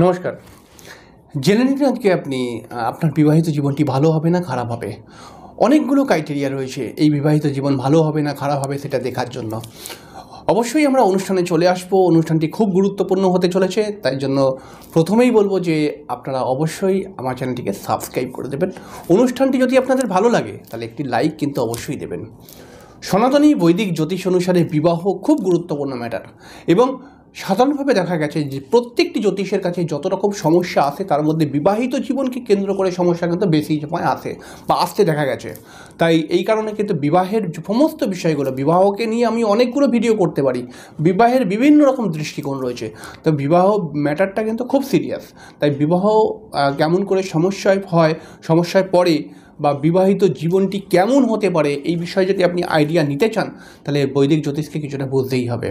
নমস্কার জেনে নিন আজকে আপনি আপনার বিবাহিত জীবনটি ভালো হবে না খারাপ হবে অনেকগুলো ক্রাইটেরিয়া রয়েছে এই বিবাহিত জীবন ভালো হবে না খারাপ হবে সেটা দেখার জন্য অবশ্যই আমরা অনুষ্ঠানে চলে আসবো অনুষ্ঠানটি খুব গুরুত্বপূর্ণ হতে চলেছে তাই জন্য প্রথমেই বলবো যে আপনারা অবশ্যই আমার চ্যানেলটিকে সাবস্ক্রাইব করে দেবেন অনুষ্ঠানটি যদি আপনাদের ভালো লাগে তাহলে একটি লাইক কিন্তু অবশ্যই দেবেন সনাতনী বৈদিক জ্যোতিষ অনুসারে বিবাহ খুব গুরুত্বপূর্ণ ম্যাটার এবং সাধারণভাবে দেখা গেছে যে প্রত্যেকটি জ্যোতিষের কাছে যত রকম সমস্যা আসে তার মধ্যে বিবাহিত জীবনকে কেন্দ্র করে সমস্যা কিন্তু বেশি সময় আসে বা আসতে দেখা গেছে তাই এই কারণে কিন্তু বিবাহের সমস্ত বিষয়গুলো বিবাহকে নিয়ে আমি অনেকগুলো ভিডিও করতে পারি বিবাহের বিভিন্ন রকম দৃষ্টিকোণ রয়েছে তো বিবাহ ম্যাটারটা কিন্তু খুব সিরিয়াস তাই বিবাহ কেমন করে সমস্যায় হয় সমস্যায় পড়ে বা বিবাহিত জীবনটি কেমন হতে পারে এই বিষয়ে যদি আপনি আইডিয়া নিতে চান তাহলে বৈদিক জ্যোতিষকে কিছুটা বুঝতেই হবে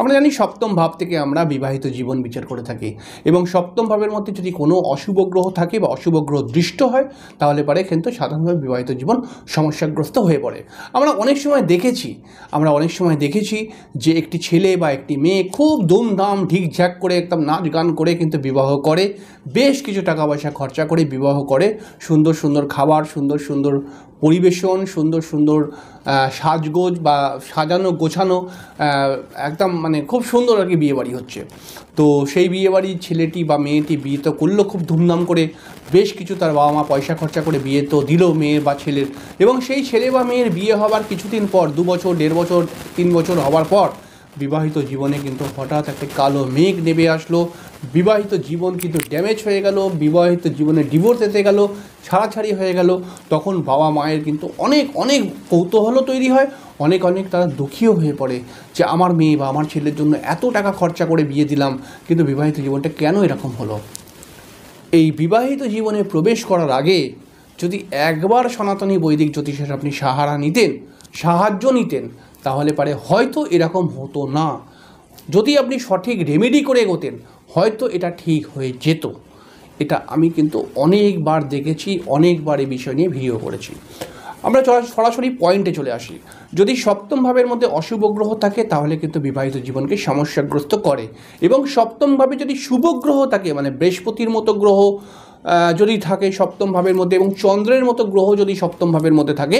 আমরা জানি সপ্তম ভাব থেকে আমরা বিবাহিত জীবন বিচার করে থাকি এবং সপ্তম ভাবের মধ্যে যদি কোনো অশুভ গ্রহ থাকে বা অশুভ গ্রহ দৃষ্ট হয় তাহলে পারে কিন্তু সাধারণভাবে বিবাহিত জীবন সমস্যাগ্রস্ত হয়ে পড়ে আমরা অনেক সময় দেখেছি আমরা অনেক সময় দেখেছি যে একটি ছেলে বা একটি মেয়ে খুব ধুমধাম ঢিকঝাক করে একদম নাচ গান করে কিন্তু বিবাহ করে বেশ কিছু টাকা পয়সা খরচা করে বিবাহ করে সুন্দর সুন্দর খাবার সুন্দর সুন্দর সুন্দর পরিবেশন সুন্দর সুন্দর সাজগোজ বা সাজানো গোছানো একদম মানে খুব সুন্দর আর কি বিয়েবাড়ি হচ্ছে তো সেই বিয়েবাড়ির ছেলেটি বা মেয়েটি বিয়ে তো করলো খুব ধুমধাম করে বেশ কিছু তার বাবা মা পয়সা খরচা করে বিয়ে তো দিল মেয়ের বা ছেলের এবং সেই ছেলে বা মেয়ের বিয়ে হবার কিছুদিন পর দু বছর দেড় বছর তিন বছর হবার পর বিবাহিত জীবনে কিন্তু হঠাৎ একটা কালো মেঘ নেমে আসলো বিবাহিত জীবন কিন্তু ড্যামেজ হয়ে গেল বিবাহিত জীবনে ডিভোর্স এসে গেল ছাড়াছাড়ি হয়ে গেল তখন বাবা মায়ের কিন্তু অনেক অনেক কৌতূহলও তৈরি হয় অনেক অনেক তারা দুঃখীও হয়ে পড়ে যে আমার মেয়ে বা আমার ছেলের জন্য এত টাকা খরচা করে বিয়ে দিলাম কিন্তু বিবাহিত জীবনটা কেন এরকম হলো এই বিবাহিত জীবনে প্রবেশ করার আগে যদি একবার সনাতনী বৈদিক জ্যোতিষের আপনি সাহারা নিতেন সাহায্য নিতেন তাহলে পারে হয়তো এরকম হতো না যদি আপনি সঠিক রেমেডি করে এগোতেন হয়তো এটা ঠিক হয়ে যেত এটা আমি কিন্তু অনেকবার দেখেছি অনেকবার এই বিষয় নিয়ে ভিডিও করেছি আমরা সরাসরি পয়েন্টে চলে আসি যদি সপ্তম ভাবের মধ্যে অশুভ গ্রহ থাকে তাহলে কিন্তু বিবাহিত জীবনকে সমস্যাগ্রস্ত করে এবং সপ্তমভাবে যদি শুভ গ্রহ থাকে মানে বৃহস্পতির মতো গ্রহ যদি থাকে সপ্তম ভাবের মধ্যে এবং চন্দ্রের মতো গ্রহ যদি সপ্তম ভাবের মধ্যে থাকে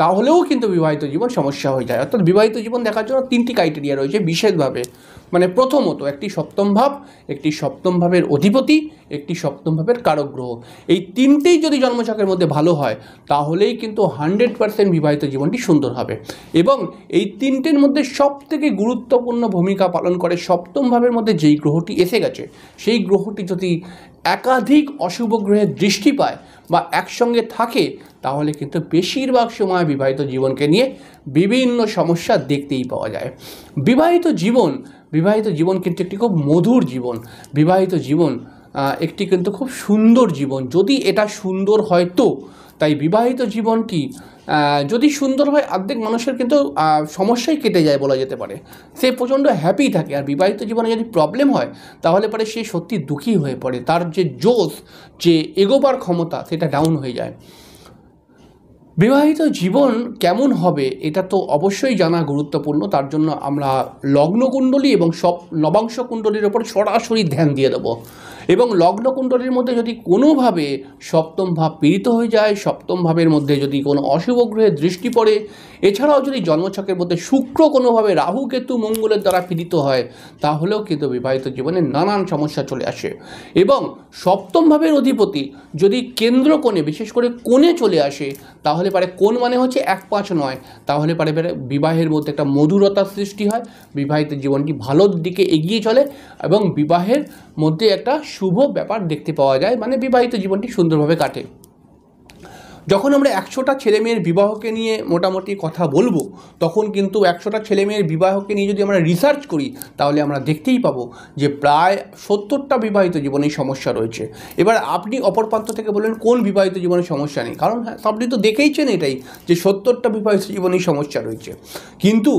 তাহলেও কিন্তু বিবাহিত জীবন সমস্যা হয়ে যায় অর্থাৎ বিবাহিত জীবন দেখার জন্য তিনটি ক্রাইটেরিয়া রয়েছে বিশেষভাবে মানে প্রথমত একটি সপ্তম ভাব একটি সপ্তম ভাবের অধিপতি একটি সপ্তম ভাবের কারক গ্রহ এই তিনটেই যদি জন্মচাকের মধ্যে ভালো হয় তাহলেই কিন্তু হান্ড্রেড পার্সেন্ট বিবাহিত জীবনটি সুন্দর হবে এবং এই তিনটের মধ্যে সব থেকে গুরুত্বপূর্ণ ভূমিকা পালন করে সপ্তম ভাবের মধ্যে যেই গ্রহটি এসে গেছে সেই গ্রহটি যদি একাধিক অশুভ গ্রহের দৃষ্টি পায় বা একসঙ্গে থাকে তাহলে কিন্তু বেশিরভাগ সময় বিবাহিত জীবনকে নিয়ে বিভিন্ন সমস্যা দেখতেই পাওয়া যায় বিবাহিত জীবন বিবাহিত জীবন কিন্তু একটি খুব মধুর জীবন বিবাহিত জীবন একটি কিন্তু খুব সুন্দর জীবন যদি এটা সুন্দর হয় তো তাই বিবাহিত জীবনটি যদি সুন্দর হয় অর্ধেক মানুষের কিন্তু সমস্যাই কেটে যায় বলা যেতে পারে সে প্রচণ্ড হ্যাপি থাকে আর বিবাহিত জীবনে যদি প্রবলেম হয় তাহলে পরে সে সত্যি দুঃখী হয়ে পড়ে তার যে জোশ যে এগোবার ক্ষমতা সেটা ডাউন হয়ে যায় বিবাহিত জীবন কেমন হবে এটা তো অবশ্যই জানা গুরুত্বপূর্ণ তার জন্য আমরা লগ্নকুণ্ডলী এবং সব নবাংশ কুণ্ডলীর ওপর সরাসরি ধ্যান দিয়ে দেবো এবং লগ্নকুণ্ডলীর মধ্যে যদি কোনোভাবে সপ্তম ভাব পীড়িত হয়ে যায় সপ্তম ভাবের মধ্যে যদি কোনো অশুভ গ্রহের দৃষ্টি পড়ে এছাড়াও যদি জন্মছকের মধ্যে শুক্র কোনোভাবে রাহু কেতু মঙ্গলের দ্বারা পীড়িত হয় তাহলেও কিন্তু বিবাহিত জীবনে নানান সমস্যা চলে আসে এবং সপ্তম ভাবের অধিপতি যদি কেন্দ্র কোণে বিশেষ করে কোণে চলে আসে তাহলে তাহলে পারে কোন মানে হচ্ছে এক পাঁচ নয় তাহলে পারে পারে বিবাহের মধ্যে একটা মধুরতার সৃষ্টি হয় বিবাহিত জীবনটি ভালোর দিকে এগিয়ে চলে এবং বিবাহের মধ্যে একটা শুভ ব্যাপার দেখতে পাওয়া যায় মানে বিবাহিত জীবনটি সুন্দরভাবে কাটে যখন আমরা একশোটা ছেলে মেয়ের বিবাহকে নিয়ে মোটামুটি কথা বলবো তখন কিন্তু একশোটা ছেলে মেয়ের বিবাহকে নিয়ে যদি আমরা রিসার্চ করি তাহলে আমরা দেখতেই পাবো যে প্রায় সত্তরটা বিবাহিত জীবনে সমস্যা রয়েছে এবার আপনি অপর প্রান্ত থেকে বললেন কোন বিবাহিত জীবনে সমস্যা নেই কারণ আপনি হ্যাঁ, তো দেখেইছেন এটাই যে সত্তরটা বিবাহিত জীবনেই সমস্যা রয়েছে কিন্তু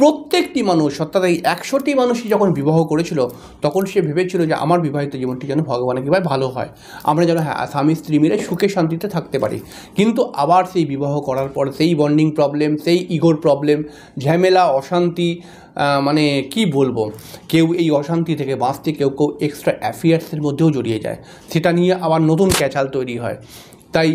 প্রত্যেকটি মানুষ অর্থাৎ এই একশোটি মানুষই যখন বিবাহ করেছিল তখন সে ভেবেছিল যে আমার বিবাহিত জীবনটি যেন ভগবানের কীভাবে ভালো হয় আমরা যেন হ্যাঁ স্বামী স্ত্রী মিলে সুখে শান্তিতে থাকতে পারি কিন্তু আবার সেই বিবাহ করার পর সেই বন্ডিং প্রবলেম সেই ইগোর প্রবলেম ঝামেলা অশান্তি মানে কি বলবো কেউ এই অশান্তি থেকে বাঁচতে কেউ কেউ এক্সট্রা অ্যাফেয়ার্সের মধ্যেও জড়িয়ে যায় সেটা নিয়ে আবার নতুন ক্যাচাল তৈরি হয় তাই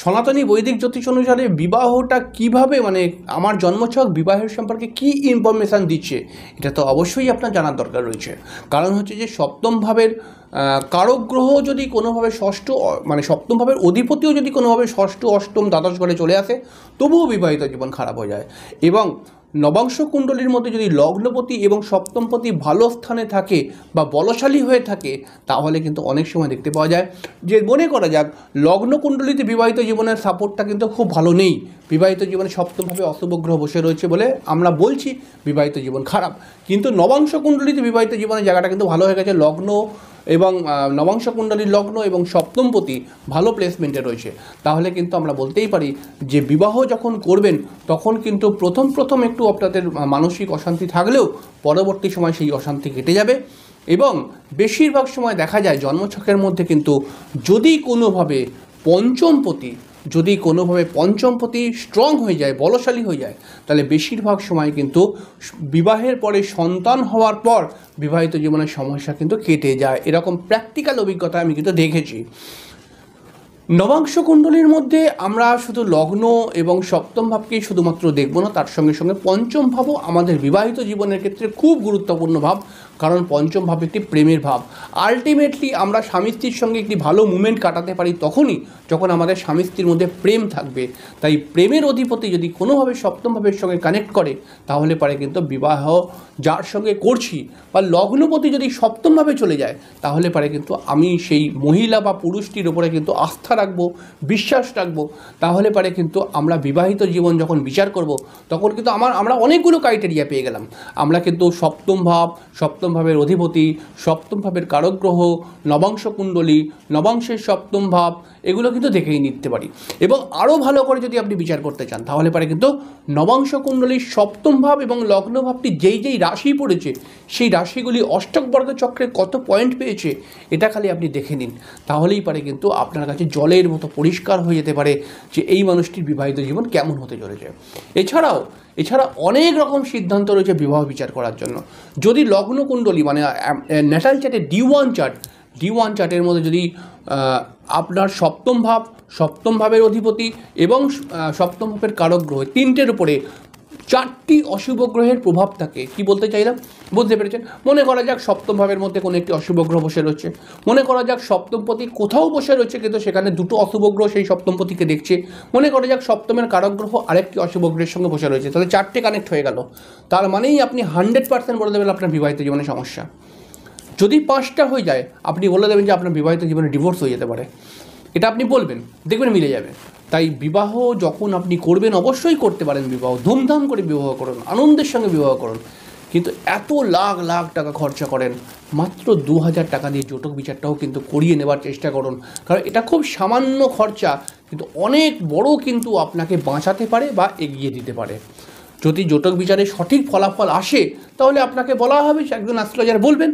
সনাতনী বৈদিক জ্যোতিষ অনুসারে বিবাহটা কিভাবে মানে আমার জন্মছক বিবাহের সম্পর্কে কি ইনফরমেশান দিচ্ছে এটা তো অবশ্যই আপনার জানার দরকার রয়েছে কারণ হচ্ছে যে সপ্তমভাবের ভাবের কারক গ্রহ যদি কোনোভাবে ষষ্ঠ মানে সপ্তমভাবের অধিপতিও যদি কোনোভাবে ষষ্ঠ অষ্টম দ্বাদশ ঘরে চলে আসে তবুও বিবাহিত জীবন খারাপ হয়ে যায় এবং নবাংশ কুণ্ডলীর মধ্যে যদি লগ্নপতি এবং সপ্তমপতি ভালো স্থানে থাকে বা বলশালী হয়ে থাকে তাহলে কিন্তু অনেক সময় দেখতে পাওয়া যায় যে মনে করা যাক লগ্ন কুণ্ডলীতে বিবাহিত জীবনের সাপোর্টটা কিন্তু খুব ভালো নেই বিবাহিত জীবনে সপ্তমভাবে অশুভ গ্রহ বসে রয়েছে বলে আমরা বলছি বিবাহিত জীবন খারাপ কিন্তু নবাংশ কুণ্ডলীতে বিবাহিত জীবনের জায়গাটা কিন্তু ভালো হয়ে গেছে লগ্ন এবং নবাংশ কুণ্ডলীর লগ্ন এবং সপ্তমপতি ভালো প্লেসমেন্টে রয়েছে তাহলে কিন্তু আমরা বলতেই পারি যে বিবাহ যখন করবেন তখন কিন্তু প্রথম প্রথম একটু আপনাদের মানসিক অশান্তি থাকলেও পরবর্তী সময় সেই অশান্তি কেটে যাবে এবং বেশিরভাগ সময় দেখা যায় জন্মছকের মধ্যে কিন্তু যদি কোনোভাবে পঞ্চমপতি যদি কোনোভাবে পঞ্চমপতি স্ট্রং হয়ে যায় বলশালী হয়ে যায় তাহলে বেশিরভাগ সময় কিন্তু বিবাহের পরে সন্তান হওয়ার পর বিবাহিত জীবনের সমস্যা কিন্তু কেটে যায় এরকম প্র্যাকটিক্যাল অভিজ্ঞতা আমি কিন্তু দেখেছি নবাংশ কুণ্ডলীর মধ্যে আমরা শুধু লগ্ন এবং সপ্তম ভাবকেই শুধুমাত্র দেখব না তার সঙ্গে সঙ্গে পঞ্চম ভাবও আমাদের বিবাহিত জীবনের ক্ষেত্রে খুব গুরুত্বপূর্ণ ভাব কারণ পঞ্চম ভাব একটি প্রেমের ভাব আলটিমেটলি আমরা স্বামী স্ত্রীর সঙ্গে একটি ভালো মুমেন্ট কাটাতে পারি তখনই যখন আমাদের স্বামী স্ত্রীর মধ্যে প্রেম থাকবে তাই প্রেমের অধিপতি যদি কোনোভাবে সপ্তম ভাবের সঙ্গে কানেক্ট করে তাহলে পারে কিন্তু বিবাহ যার সঙ্গে করছি বা লগ্নপতি যদি সপ্তমভাবে চলে যায় তাহলে পারে কিন্তু আমি সেই মহিলা বা পুরুষটির ওপরে কিন্তু আস্থা রাখবো বিশ্বাস রাখবো তাহলে পারে কিন্তু আমরা বিবাহিত জীবন যখন বিচার করব তখন কিন্তু আমার আমরা অনেকগুলো ক্রাইটেরিয়া পেয়ে গেলাম আমরা কিন্তু সপ্তম ভাব সপ্তম ভাবের অধিপতি সপ্তম ভাবের কারক গ্রহ নবাংশ কুণ্ডলী নবাংশের সপ্তম ভাব এগুলো কিন্তু দেখেই নিতে পারি এবং আরও ভালো করে যদি আপনি বিচার করতে চান তাহলে পারে কিন্তু নবাংশ কুণ্ডলীর সপ্তম ভাব এবং লগ্ন ভাবটি যেই যেই রাশি পড়েছে সেই রাশিগুলি অষ্টক বর্গ চক্রে কত পয়েন্ট পেয়েছে এটা খালি আপনি দেখে নিন তাহলেই পারে কিন্তু আপনার কাছে জলের মতো পরিষ্কার হয়ে যেতে পারে যে এই মানুষটির বিবাহিত জীবন কেমন হতে চলেছে এছাড়াও এছাড়া অনেক রকম সিদ্ধান্ত রয়েছে বিবাহ বিচার করার জন্য যদি লগ্ন কুণ্ডলী মানে ন্যাটাল চার্টে D one chart D one চার্টের মধ্যে যদি আপনার সপ্তম ভাব সপ্তম ভাবের অধিপতি এবং সপ্তম ভাবের কারক গ্রহ তিনটের উপরে চারটি অশুভ গ্রহের প্রভাব থাকে কি বলতে চাইলাম বুঝতে পেরেছেন মনে করা যাক সপ্তম ভাবের মধ্যে কোনো একটি অশুভ গ্রহ বসে রয়েছে মনে করা যাক সপ্তমপতি কোথাও বসে রয়েছে কিন্তু সেখানে দুটো অশুভ গ্রহ সেই সপ্তমপতিকে দেখছে মনে করা যাক সপ্তমের কারক গ্রহ আরেকটি অশুভ গ্রহের সঙ্গে বসে রয়েছে তাহলে চারটে কানেক্ট হয়ে গেল তার মানেই আপনি হান্ড্রেড পার্সেন্ট বলে দেবেন আপনার বিবাহিত জীবনে সমস্যা যদি পাঁচটা হয়ে যায় আপনি বলে দেবেন যে আপনার বিবাহিত জীবনে ডিভোর্স হয়ে যেতে পারে এটা আপনি বলবেন দেখবেন মিলে যাবে তাই বিবাহ যখন আপনি করবেন অবশ্যই করতে পারেন বিবাহ ধুমধাম করে বিবাহ করুন আনন্দের সঙ্গে বিবাহ করুন কিন্তু এত লাখ লাখ টাকা খরচা করেন মাত্র দু হাজার টাকা দিয়ে জোটক বিচারটাও কিন্তু করিয়ে নেবার চেষ্টা করুন কারণ এটা খুব সামান্য খরচা কিন্তু অনেক বড় কিন্তু আপনাকে বাঁচাতে পারে বা এগিয়ে দিতে পারে যদি জোটক বিচারে সঠিক ফলাফল আসে তাহলে আপনাকে বলা হবে একজন অ্যাস্ট্রোলজার বলবেন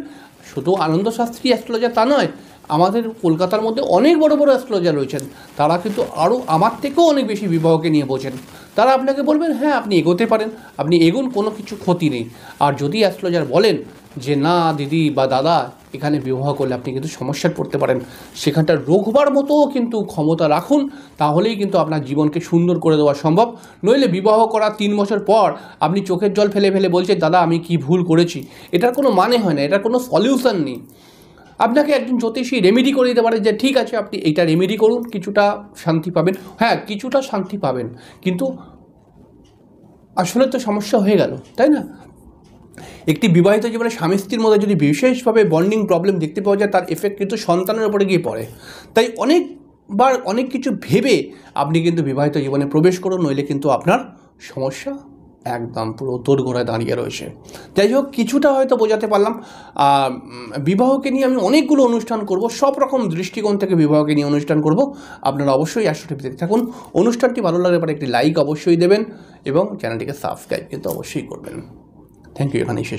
শুধু আনন্দ শাস্ত্রী অ্যাস্ট্রোলজার তা নয় আমাদের কলকাতার মধ্যে অনেক বড় বড় অ্যাস্ট্রোলজার রয়েছেন তারা কিন্তু আরও আমার থেকেও অনেক বেশি বিবাহকে নিয়ে বোঝেন তারা আপনাকে বলবেন হ্যাঁ আপনি এগোতে পারেন আপনি এগোন কোনো কিছু ক্ষতি নেই আর যদি অ্যাস্ট্রোলজার বলেন যে না দিদি বা দাদা এখানে বিবাহ করলে আপনি কিন্তু সমস্যায় পড়তে পারেন সেখানটা রোগবার মতো কিন্তু ক্ষমতা রাখুন তাহলেই কিন্তু আপনার জীবনকে সুন্দর করে দেওয়া সম্ভব নইলে বিবাহ করা তিন বছর পর আপনি চোখের জল ফেলে ফেলে বলছেন দাদা আমি কি ভুল করেছি এটার কোনো মানে হয় না এটার কোনো সলিউশন নেই আপনাকে একজন জ্যোতিষী রেমেডি করে দিতে পারে যে ঠিক আছে আপনি এইটা রেমেডি করুন কিছুটা শান্তি পাবেন হ্যাঁ কিছুটা শান্তি পাবেন কিন্তু আসলে তো সমস্যা হয়ে গেল তাই না একটি বিবাহিত জীবনে স্বামী স্ত্রীর মধ্যে যদি বিশেষভাবে বন্ডিং প্রবলেম দেখতে পাওয়া যায় তার এফেক্ট কিন্তু সন্তানের উপরে গিয়ে পড়ে তাই অনেকবার অনেক কিছু ভেবে আপনি কিন্তু বিবাহিত জীবনে প্রবেশ করুন নইলে কিন্তু আপনার সমস্যা একদম পুরো তোর গোড়ায় দাঁড়িয়ে রয়েছে যাই হোক কিছুটা হয়তো বোঝাতে পারলাম বিবাহকে নিয়ে আমি অনেকগুলো অনুষ্ঠান করব সব রকম দৃষ্টিকোণ থেকে বিবাহকে নিয়ে অনুষ্ঠান করব আপনারা অবশ্যই অ্যাস্ট্রোটিপি দেখতে থাকুন অনুষ্ঠানটি ভালো লাগলে পরে একটি লাইক অবশ্যই দেবেন এবং চ্যানেলটিকে সাবস্ক্রাইব কিন্তু অবশ্যই করবেন থ্যাংক ইউ এখানেই শেষ